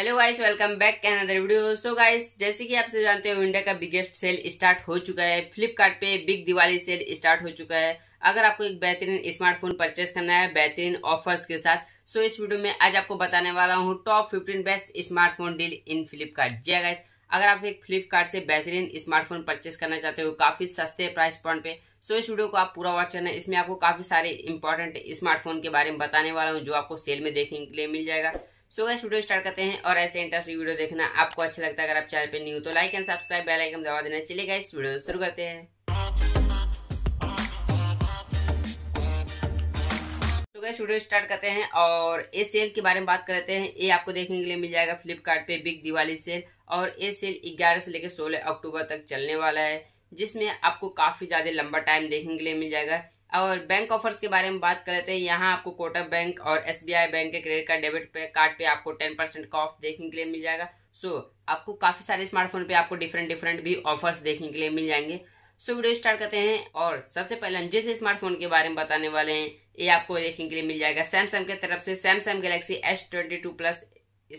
hello guys welcome back के अंदर video so guys जैसे कि आप सब जानते हो इंडिया का बिगेस्ट सेल स्टार्ट हो चुका है फ्लिपकार्ट पे बिग दिवाली सेल स्टार्ट हो चुका है अगर आपको एक बेहतरीन स्मार्टफोन परचेस करना है बेहतरीन ऑफर्स के साथ सो इस वीडियो में आज आपको बताने वाला हूँ top fifteen best smartphone deal in Flipkart जी गाइस हाँ अगर आप एक फ्लिपकार्ट से बेहतरीन स्मार्टफोन परचेस करना चाहते हो काफी सस्ते प्राइस पॉइंट पे सो इस वीडियो को आप पूरा वॉच करना इसमें आपको काफी सारे इंपॉर्टेंट स्मार्टफोन के बारे में बताने वाला हूँ जो आपको सेल में देखने के लिए मिल जाएगा सो गैस वीडियो स्टार्ट करते हैं और ऐसे इंटरेस्टिंग वीडियो देखना आपको अच्छा लगता है अगर आप चैनल पे न्यू तो like and subscribe bell icon दबा देना चलिए गैस वीडियो शुरू करते हैं तो गैस वीडियो स्टार्ट करते हैं और ए सेल के बारे में बात करते हैं ये आपको देखने के लिए मिल जाएगा फ्लिपकार्ट पे बिग दिवाली सेल और ये सेल ग्यारह से लेकर सोलह अक्टूबर तक चलने वाला है जिसमें आपको काफी ज्यादा लंबा टाइम देखने के लिए मिल जाएगा और बैंक ऑफर्स के बारे में बात कर लेते हैं यहाँ आपको कोटक बैंक और एस बैंक के क्रेडिट कार्ड डेबिट पे कार्ड पे आपको टेन परसेंट का ऑफ देखने के लिए मिल जाएगा सो so, आपको काफ़ी सारे स्मार्टफोन पे आपको डिफरेंट डिफरेंट भी ऑफर्स देखने के लिए मिल जाएंगे सो so, वीडियो स्टार्ट करते हैं और सबसे पहले हम जिस स्मार्टफोन के बारे में बताने वाले हैं ये आपको देखने के लिए मिल जाएगा सैमसंग के तरफ से Samsung Galaxy S twenty two plus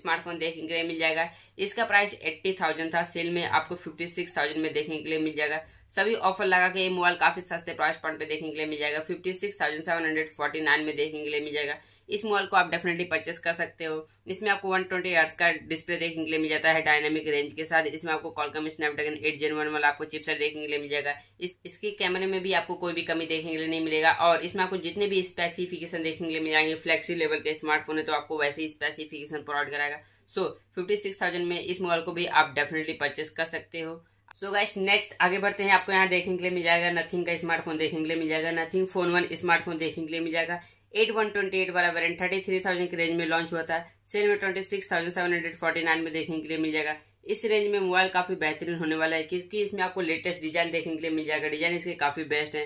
smartphone देखने के लिए मिल जाएगा इसका प्राइस एट्टी थाउजेंड था सेल में आपको फिफ्टी सिक्स थाउजेंड में देखने के लिए मिल जाएगा सभी ऑफर लगा के ये मोबाइल काफी सस्ते प्राइस पॉइंट पे देखने के लिए मिल जाएगा fifty six thousand seven hundred forty nine में देखने के लिए मिल जाएगा इस मोबाइल को आप डेफिनेटली परचेस कर सकते हो इसमें आपको वन ट्वेंटी का डिस्प्ले देखने के लिए मिल जाता है डायनेमिक रेंज के साथ इसमें आपको Qualcomm Snapdragon eight gen one वाला आपको चिपसेट देखने के लिए मिल जाएगा इस इसके कैमरे में भी आपको कोई भी कमी देखने के लिए नहीं मिलेगा और इसमें आपको जितने भी स्पेसिफिकेशन देखने के लिए मिल जाएंगे फ्लेक्सी लेवल के स्मार्टफोन है तो आपको वैसे ही स्पेसिफिकेशन प्रोवाइड कराएगा सो फिफ्टी सिक्स थाउजेंड में इस मोबाइल को भी आप डेफिनेटली परचेस कर सकते हो सो गाइस नेक्स्ट आगे बढ़ते हैं आपको यहाँ देखने के लिए मिल जाएगा नथिंग का स्मार्टफोन देखने के लिए मिल जाएगा नथिंग फोन वन स्मार्टफोन देखने के लिए मिल जाएगा एट वन ट्वेंटी एट वाला वेरियंट थर्टी थ्री थाउजेंड के रेंज में लॉन्च हुआ था सेल में twenty six thousand seven hundred forty nine में देखने के लिए मिल जाएगा इस रेंज में मोबाइल काफी बेहतरीन होने वाला है क्योंकि इसमें आपको लेटेस्ट डिजाइन देखने के लिए मिल जाएगा डिजाइन इसके काफी बेस्ट है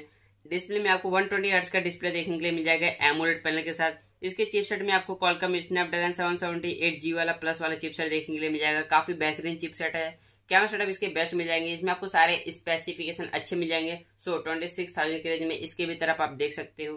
डिस्प्ले में आपको वन ट्वेंटी हर्ट्स का डिस्प्ले देखने के लिए मिल जाएगा एमोलेट पैनल के साथ इसके चिपसेट में आपको Qualcomm Snapdragon seven seventy eight G वाला प्लस वाला चिपसेट देखने के लिए मिल जाएगा काफी बेहतरीन चिपसेट है कैमरा सेटअप इसके बेस्ट मिल जाएंगे इसमें आपको सारे स्पेसिफिकेशन अच्छे मिल जाएंगे सो ट्वेंटी सिक्स थाउजेंड के रेंज में इसके भी तरफ आप देख सकते हो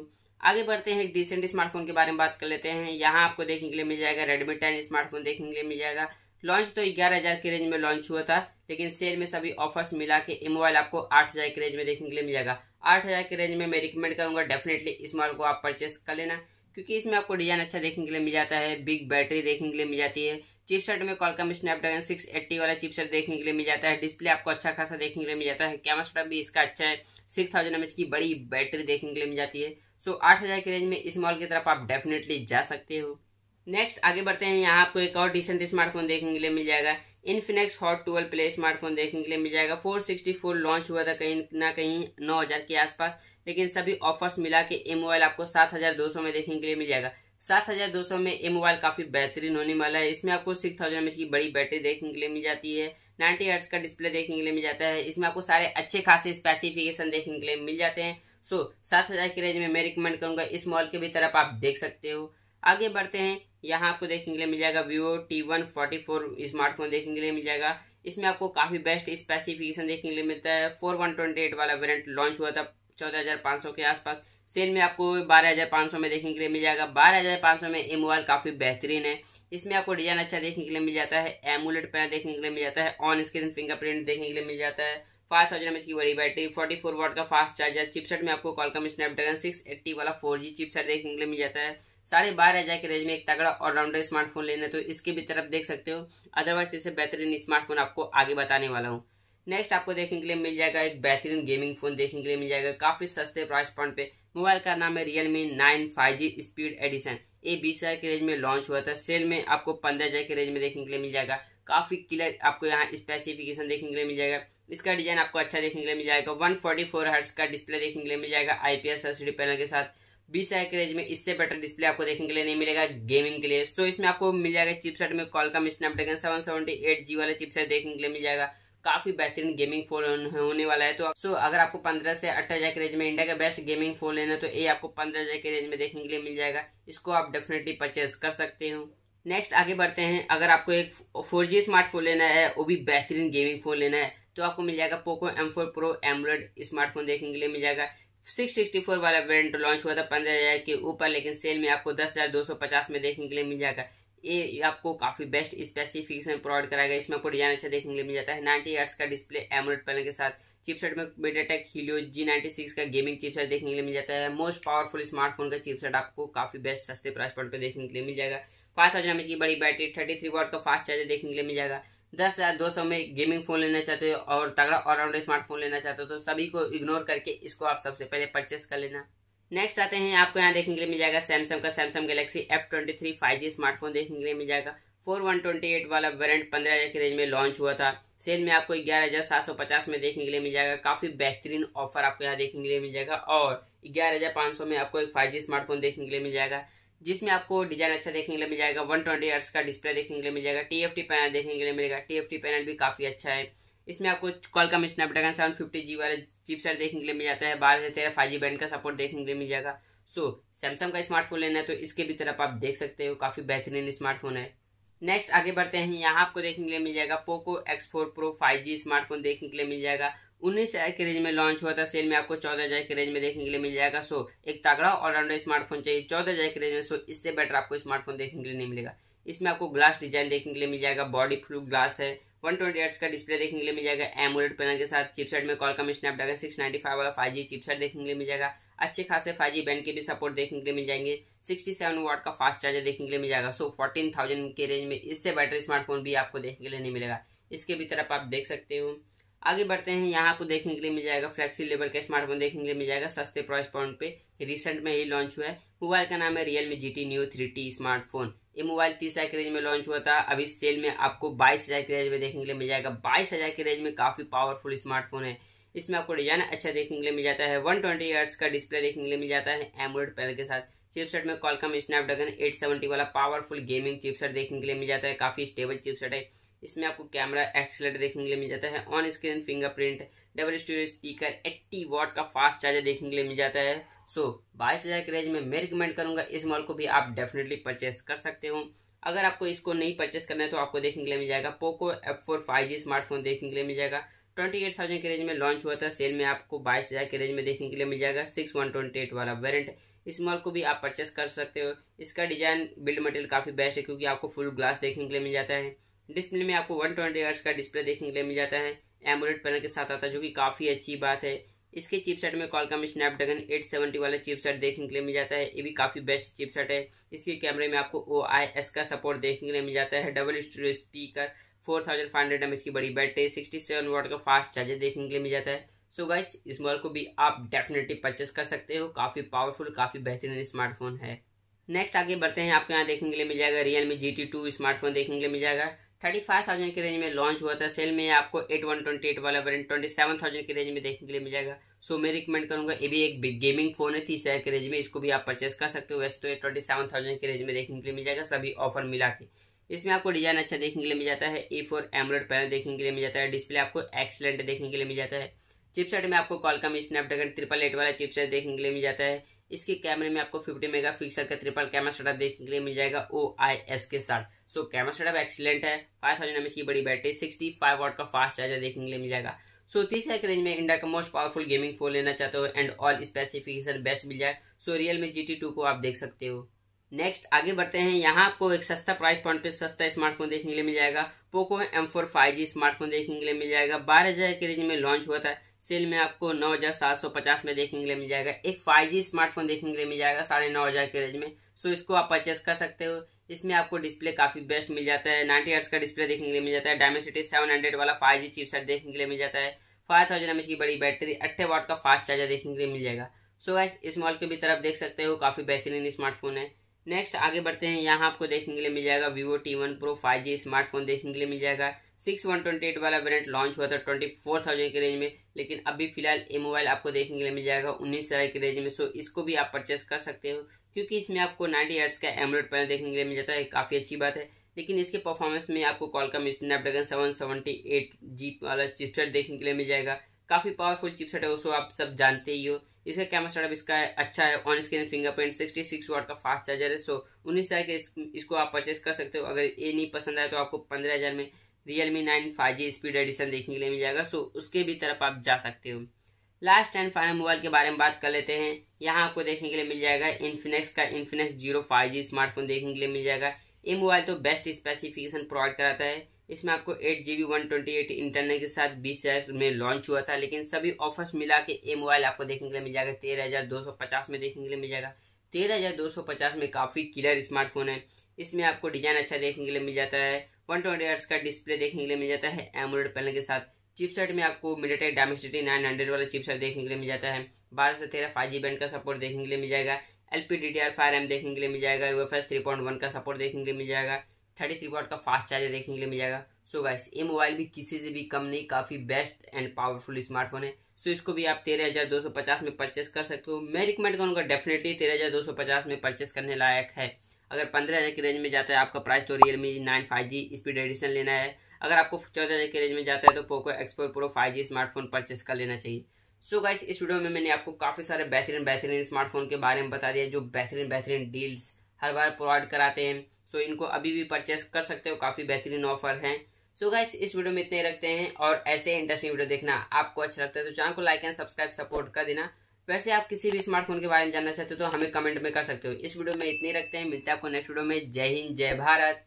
आगे बढ़ते हैं एक डिसेंट स्मार्टफोन के बारे में बात कर लेते हैं यहाँ आपको देखने के लिए मिल जाएगा रेडमी टेन स्मार्टफोन देखने के लिए मिल जाएगा लॉन्च तो ग्यारह हजार के रेंज में लॉन्च हुआ था लेकिन सेल में सभी ऑफर्स मिला के ये मोबाइल आपको आठ हजार के रेंज में देखने के लिए मिल जाएगा आठ हजार के रेंज में मैं रिकमेंड करूंगा डेफिनेटली इस मोबाइल को आप परचेस कर लेना क्योंकि इसमें आपको डिजाइन अच्छा देखने के लिए मिल जाता है बिग बैटरी देखने के लिए मिल जाती है चिपसेट में कॉलकम स्नैपड्रैगन सिक्स एट्टी वाला चिपसेट देखने के लिए मिल जाता है डिस्प्ले आपको अच्छा खासा देखने के लिए मिल जाता है कैमरा सेटअप भी इसका अच्छा है सिक्स थाउजेंड एमएच की बड़ी बैटरी देखने के लिए मिल जाती है सो आठ हज़ार की रेंज में इस मॉल की तरफ आप डेफिनेटली जा सकते हो नेक्स्ट आगे बढ़ते हैं यहाँ आपको एक और डिसेंट स्मार्टफोन देखने के लिए मिल जाएगा Infinix hot twelve play smartphone देखने के लिए मिल जाएगा 464 लॉन्च हुआ था कहीं ना कहीं 9000 के आसपास लेकिन सभी ऑफर्स मिला के ये मोबाइल आपको 7200 में देखने के लिए मिल जाएगा सात हजार दो सौ में ये मोबाइल काफी बेहतरीन होने वाला है इसमें आपको सिक्स थाउजेंड की बड़ी बैटरी देखने के लिए मिल जाती है नाइन्टी हर्ट्स का डिस्प्ले देखने के लिए मिल जाता है इसमें आपको सारे अच्छे खासे स्पेसिफिकेशन देखने के लिए मिल जाते हैं सो सात हजार की रेंज में मैं रिकमेंड करूंगा इस मॉल के भी तरफ आप देख सकते हो आगे बढ़ते हैं यहाँ आपको देखने के लिए मिल जाएगा Vivo T one forty four smartphone देखने के लिए मिल जाएगा इसमें आपको काफी बेस्ट स्पेसिफिकेशन देखने के लिए मिलता है फोर वन ट्वेंटी एट वाला वेरियंट लॉन्च हुआ था चौदह हजार पांच सौ के आसपास सेल में आपको बारह हज़ार पाँच सौ में देखने के लिए मिल जाएगा बारह हज़ार पाँच सौ में ये मोबाइल काफ़ी बेहतरीन है इसमें आपको डिजाइन अच्छा देखने के लिए मिल जाता है एमुलेट पैन देखने के लिए मिल जाता है ऑन स्क्रीन फिंगरप्रिंट देखने के लिए मिल जाता है फाइव थाउजेंड एम की बड़ी बैटरी फोर्टी फोर वाट का फास्ट चार्जर चिपसेट में आपको कॉलकम स्नैपड्रैगन सिक्स एट्टी वाला फोर जी चिपसेट देखने के लिए मिल जाता है साढ़े बारह हजार के रेंज में एक तगड़ा ऑलराउंडर स्मार्टफोन लेना तो इसकी भी तरफ देख सकते हो अदरवाइज इसे बेहतरीन स्मार्टफोन आपको आगे बताने वाला हूँ नेक्स्ट आपको देखने के लिए मिल जाएगा एक बेहतरीन गेमिंग फोन देखने के लिए मिल जाएगा काफी सस्ते प्राइस पॉइंट पे मोबाइल का नाम है Realme nine five G speed edition ये बीस हजार के रेंज में लॉन्च हुआ था सेल में आपको पंद्रह हजार के रेंज में देखने के लिए मिल जाएगा काफी क्लियर आपको यहाँ स्पेसिफिकेशन देखने के लिए मिल जाएगा इसका डिजाइन आपको अच्छा देखने के लिए मिल जाएगा वन फोर्टी फोर हर्ट्स का डिस्प्ले देखने के लिए मिल जाएगा आईपीएस एलसीडी पैनल के साथ बीस हजार के रेंज में इससे बेटर डिस्प्ले आपको देखने के लिए नहीं मिलेगा गेमिंग के लिए सो इसमें आपको मिल जाएगा चिपसेट में Qualcomm Snapdragon seven seventy eight G वाला चिपसेट देखने के लिए मिल जाएगा काफी बेहतरीन गेमिंग फोन होने वाला है तो सो अगर आपको पंद्रह से अट्ठाईस हजार के रेंज में इंडिया का बेस्ट गेमिंग फोन लेना है तो ये आपको पंद्रह हजार के रेंज में देखने के लिए मिल जाएगा इसको आप डेफिनेटली परचेज कर सकते हो नेक्स्ट आगे बढ़ते हैं अगर आपको एक फोर जी स्मार्टफोन लेना है वो भी बेहतरीन गेमिंग फोन लेना है तो आपको मिल जाएगा Poco M four pro AMOLED smartphone देखने के लिए मिल जाएगा सिक्स सिक्सटी फोर वाला वेरियंट लॉन्च हुआ था पंद्रह हज़ार के ऊपर लेकिन सेल में आपको दस हज़ार दो सौ पचास में देखने के लिए मिल जाएगा ये आपको काफी बेस्ट स्पेसिफिकेशन प्रोवाइड कराएगा इसमें आपको डिजाइन अच्छा देखने के लिए मिल जाता है नाइनटी एट्स का डिस्प्ले एमोलेट पैनल के साथ चिपसेट में tech Helio G ninety six का गेमिंग चिपसेट देखने के लिए मिल जाता है मोस्ट पावरफुल स्मार्टफोन का चिपसेट आपको काफी बेस्ट सस्ते प्राइस पॉइंट पर देखने के लिए मिल जाएगा फाइव थाउजेंड एमएच की बड़ी बैटरी थर्टी थ्री वॉट का फास्ट चार्जर देखने के लिए मिल जाएगा दस हजार दो सौ में गेमिंग फोन लेना चाहते हो और तगड़ा ऑलराउंडर स्मार्टफोन लेना चाहते हो तो सभी को इग्नोर करके इसको आप सबसे पहले परचेस कर लेना नेक्स्ट आते हैं आपको यहाँ देखने के लिए मिल जाएगा सैमसंग का Samsung Galaxy F twenty three five G smartphone देखने के लिए मिल जाएगा फोर वन ट्वेंटी एट वाला वेरेंट पंद्रह हजार की रेंज में लॉन्च हुआ था सेल में आपको ग्यारह हजार सात सौ पचास में देखने के लिए मिल जाएगा काफी बेहतरीन ऑफर आपको यहाँ देखने के लिए मिल जाएगा और ग्यारह हजार पाँच सौ में आपको एक फाइव जी स्मार्टफोन देखने के लिए मिल जाएगा जिसमें आपको डिजाइन अच्छा देखने के लिए मिल जाएगा वन ट्वेंटी का डिस्प्ले देखने के लिए मिल जाएगा टीएफटी पैनल देखने के लिए मिलेगा टीएफटी पैनल भी काफी अच्छा है इसमें आपको Qualcomm Snapdragon seven fifty G वाला चिपसेट देखने के लिए मिल जाता है बारह से तेरह फाइव जी बैंड का सपोर्ट देखने के लिए मिल जाएगा सो so, सैमसंग का स्मार्टफोन लेना है तो इसके भी तरफ आप देख सकते हो काफ़ी बेहतरीन स्मार्टफोन है नेक्स्ट आगे बढ़ते हैं यहाँ आपको देखने के लिए मिल जाएगा Poco X four pro five G smartphone देखने के लिए मिल जाएगा उन्नीस हजार के रेंज में लॉन्च हुआ था सेल में आपको चौदह हजार के रेंज में देखने के लिए मिल जाएगा सो एक तगड़ा ऑलराउंडर स्मार्टफोन चाहिए चौदह हजार के रेंज में सो इससे बेटर आपको स्मार्टफोन देखने के लिए नहीं मिलेगा इसमें आपको ग्लास डिजाइन देखने के लिए मिल जाएगा बॉडी फ्लू ग्लास है वन ट्वेंटी एट्स का डिस्प्ले देखने के लिए मिल जाएगा एमोलेट पैनल के साथ चिपसेट में कॉल Qualcomm Snapdragon six ninety five वाला फाइव जी चिपसेट देखने के लिए मिल जाएगा अच्छे खासे फाइव जी बैंड के भी सपोर्ट देखने के लिए मिल जाएंगे सिक्सटी सेवन वाट का फास्ट चार्जर देखने के लिए मिल जाएगा सो फोर्टीन थाउजेंड के रेंज में इससे बैटरी स्मार्टफोन भी आपको देखने के लिए नहीं मिलेगा इसके भी तरफ आप देख सकते हो आगे बढ़ते हैं यहाँ आपको देखने के लिए मिल जाएगा फ्लेक्सी लेवल का स्मार्टफोन देखने के लिए मिल जाएगा सस्ते प्राइस पॉइंट पे रिसेंट में ही लॉन्च हुआ है मोबाइल का नाम है Realme G T Neo three T smartphone ये मोबाइल तीस हजार के रेंज में लॉन्च हुआ था अभी सेल में आपको बाईस हजार के रेंज में देखने के लिए मिल जाएगा बाईस हजार के रेंज में काफी पावरफुल स्मार्टफोन है इसमें आपको डिजाइन अच्छा देखने के लिए मिल जाता है वन ट्वेंटी का डिस्प्ले देखने के लिए मिल जाता है एमरोड पैनल के साथ चिपसेट में कॉलकम स्नैपड्रैगन सेवेंटी वाला पावरफुल गेमिंग चिपसेट देखने के लिए मिल जाता है काफी स्टेबल चिपसेट है इसमें आपको कैमरा एक्सलेट देखने के लिए मिल जाता है on screen fingerprint double storage speaker 80 watt का फास्ट चार्जर देखने के लिए मिल जाता है सो बाईस हज़ार के रेंज में मैं रिकमेंड करूंगा इस मॉल को भी आप डेफिनेटली परचेस कर सकते हो अगर आपको इसको नहीं परचेस करना है तो आपको देखने के लिए मिल जाएगा Poco F four five G smartphone देखने के लिए मिल जाएगा ट्वेंटी एट थाउजेंड के रेंज में लॉन्च हुआ था सेल में आपको बाईस हज़ार के रेंज में देखने के लिए मिल जाएगा सिक्स वन ट्वेंटी एट वाला वेरेंट इस मॉल को भी आप परचेस कर सकते हो इसका डिजाइन बिल्ड मटेरियल काफ़ी बेस्ट है क्योंकि आपको फुल ग्लास देखने के लिए मिल जाता है डिस्प्ले में आपको वन ट्वेंटी का डिस्प्ले देखने के लिए मिल जाता है एमोलेट पैनल के साथ आता है जो कि काफ़ी अच्छी बात है इसके चिपसेट में कॉलकम स्नैपड्रैगन 870 वाला चिपसेट देखने के लिए मिल जाता है ये भी काफ़ी बेस्ट चिपसेट है इसके कैमरे में आपको ओ का सपोर्ट देखने के लिए मिल जाता है double storage speaker four thousand five hundred mAh की बड़ी बैटरी सिक्सटी सेवन वोट का फास्ट चार्जर देखने के लिए मिल जाता है सो so गाइस इस मोबाइल को भी आप डेफिनेटली परचेस कर सकते हो काफ़ी पावरफुल काफ़ी बेहतरीन स्मार्टफोन है नेक्स्ट आगे बढ़ते हैं आपको यहाँ देखने के लिए मिल जाएगा Realme G T two smartphone देखने के लिए मिल जाएगा थर्टी फाइव थाउजेंड की रेंज में लॉन्च हुआ था सेल में आपको एट वन ट्वेंटी एट वाला वेरियंट ट्वेंटी सेवन थाउजेंड की रेंज में देखने के लिए मिल जाएगा सो so, मैं रिकमेंड करूंगा ये भी एक बिग गेमिंग फोन है तीस हजार की रेंज में इसको भी आप परचेस कर सकते हो वैसे तो ये ट्वेंटी सेवन थाउजेंड की रेंज में देखने के लिए मिल जाएगा सभी ऑफर मिला के इसमें आपको डिजाइन अच्छा देखने के लिए मिल जाता है ए फोर एमरोड पैनल देखने के लिए मिल जाता है डिस्प्ले आपको एक्सलेंट देखने के लिए मिल जाता है चिपसेट में आपको कॉलकम स्नैपड्रैगन ट्रिपल एट वाला चिपसेट देखने के लिए मिल जाता है इसके कैमरे में आपको 50 पिक्सल का ट्रिपल कैमरा सेटअप देखने के लिए मिल जाएगा ओ आई एस के साथ सो कैमरा सेटअप एक्सीलेंट है फाइव थाउजेंड एम की बड़ी बैटरी सिक्सटी फाइव वॉट का फास्ट चार्जर देखने के लिए मिल जाएगा सो तीस लाख रेंज में इंडिया का मोस्ट पावरफुल गेमिंग फोन लेना चाहते हो एंड ऑल स्पेसिफिकेशन बेस्ट मिल जाए सो रियल में जी टी टू को आप देख सकते हो नेक्स्ट आगे बढ़ते हैं यहाँ आपको एक सस्ता प्राइस पॉइंट पे सस्ता स्मार्टफोन देखने के लिए मिल जाएगा Poco M four five G smartphone देखने के लिए मिल जाएगा बारह हजार के रेंज में लॉन्च हुआ था सेल में आपको नौ हजार सात सौ पचास में देखने के लिए मिल जाएगा एक फाइव जी स्मार्टफोन देखने के लिए मिल जाएगा साढ़े नौ हजार के रेंज में सो इसको आप परचेस कर सकते हो इसमें आपको डिस्प्ले काफी बेस्ट मिल जाता है नाइनटी हर्ट्स का डिस्प्ले देखने के लिए मिल जाता है डायमेसिटी सेवन हंड्रेड वाला फाइव जी चिपसेट देखने के लिए मिल जाता है फाइव थाउजेंड एम की बड़ी बैटरी अट्ठे वाट का फास्ट चार्जर देखने के लिए मिल जाएगा सो so, गाइस इस मॉल की भी तरफ देख सकते हो काफी बेहतरीन स्मार्टफोन है नेक्स्ट आगे बढ़ते हैं यहाँ आपको देखने के लिए मिल जाएगा Vivo T one pro five G smartphone देखने के लिए मिल जाएगा सिक्स वन ट्वेंटी एट वाला वेरियंट लॉन्च हुआ था ट्वेंटी फोर थाउजेंड के रेंज में लेकिन अभी फिलहाल ये मोबाइल आपको देखने के लिए मिल जाएगा उन्नीस हजार के रेंज में सो इसको भी आप परचेस कर सकते हो क्योंकि इसमें आपको नाइन्टी एट्स का एमरोड पैनल देखने के लिए मिल जाता है काफ़ी अच्छी बात है लेकिन इसके परफॉर्मेंस में आपको Qualcomm Snapdragon seven seventy eight G वाला चिपसेट देखने के लिए मिल जाएगा काफ़ी पावरफुल चिपसेट है उसको आप सब जानते ही हो इसका कैमरा सेटअप इसका अच्छा है on screen fingerprint sixty six watt का फास्ट चार्जर है सो उन्नीस हजार के इसको आप परचेस कर सकते हो अगर ये नहीं पसंद आए तो आपको पंद्रह हजार में Realme nine five G speed edition देखने के लिए मिल जाएगा सो उसके भी तरफ आप जा सकते हो लास्ट एंड फाइनल मोबाइल के बारे में बात कर लेते हैं यहाँ आपको देखने के लिए मिल जाएगा इन्फिनेक्स का Infinix zero five G smartphone देखने के लिए मिल जाएगा ये मोबाइल तो बेस्ट स्पेसिफिकेशन प्रोवाइड कराता है इसमें आपको eight G B one twenty eight internet के साथ बीस हज़ार में लॉन्च हुआ था लेकिन सभी ऑफर्स मिला के ये मोबाइल आपको देखने के लिए मिल जाएगा तेरह हज़ार दो सौ पचास में देखने के लिए मिल जाएगा तेरह हज़ार दो सौ पचास में काफ़ी क्लियर स्मार्टफोन है इसमें आपको डिज़ाइन अच्छा देखने के लिए मिल जाता है वन ट्वेंटी का डिस्प्ले देखने के लिए मिल जाता है एमोलेड पैनल के साथ चिपसेट में आपको मिलेटेक डायमेसिटी नाइन हंड्रेड वाला चिपसेट देखने के लिए मिल जाता है बारह से तेरह फाइव जी बैंड का सपोर्ट देखने के लिए मिल जाएगा L P D T R fire M देखने के लिए मिल जाएगा U F three point one का सपोर्ट देखने के लिए मिल जाएगा थर्टी थ्री का फास्ट चार्जर देखने के लिए मिल जाएगा सो गाइस ये मोबाइल भी किसी से भी कम नहीं काफ़ी बेस्ट एंड पावरफुल स्मार्टफोन है सो इसको भी आप तेरह हज़ार दो सौ पचास में परचेस कर सकते हो मैं रिकमेंड करूँगा डेफिनेटली तेरह हज़ार दो सौ पचास में परचेस करने लायक है अगर पंद्रह हज़ार की रेंज में जाता है आपका प्राइस तो Realme nine five G speed edition लेना है अगर आपको चौदह हज़ार की रेंज में जाता है तो Poco X four pro five G smartphone purchase कर लेना चाहिए सो so गाइस इस वीडियो में मैंने आपको काफ़ी सारे बेहतरीन बेहतरीन स्मार्टफोन के बारे में बता दिया जो बेहतरीन बेहतरीन डील्स हर बार प्रोवाइड कराते हैं सो so इनको अभी भी परचेस कर सकते हो काफ़ी बेहतरीन ऑफर हैं सो so गाइस इस वीडियो में इतने रखते हैं और ऐसे इंटरेस्टिंग वीडियो देखना आपको अच्छा लगता है तो चैनल को लाइक एंड सब्सक्राइब सपोर्ट कर देना वैसे आप किसी भी स्मार्टफोन के बारे में जानना चाहते हो तो हमें कमेंट में कर सकते हो इस वीडियो में इतनी रखते हैं मिलते हैं आपको नेक्स्ट वीडियो में जय हिंद जय भारत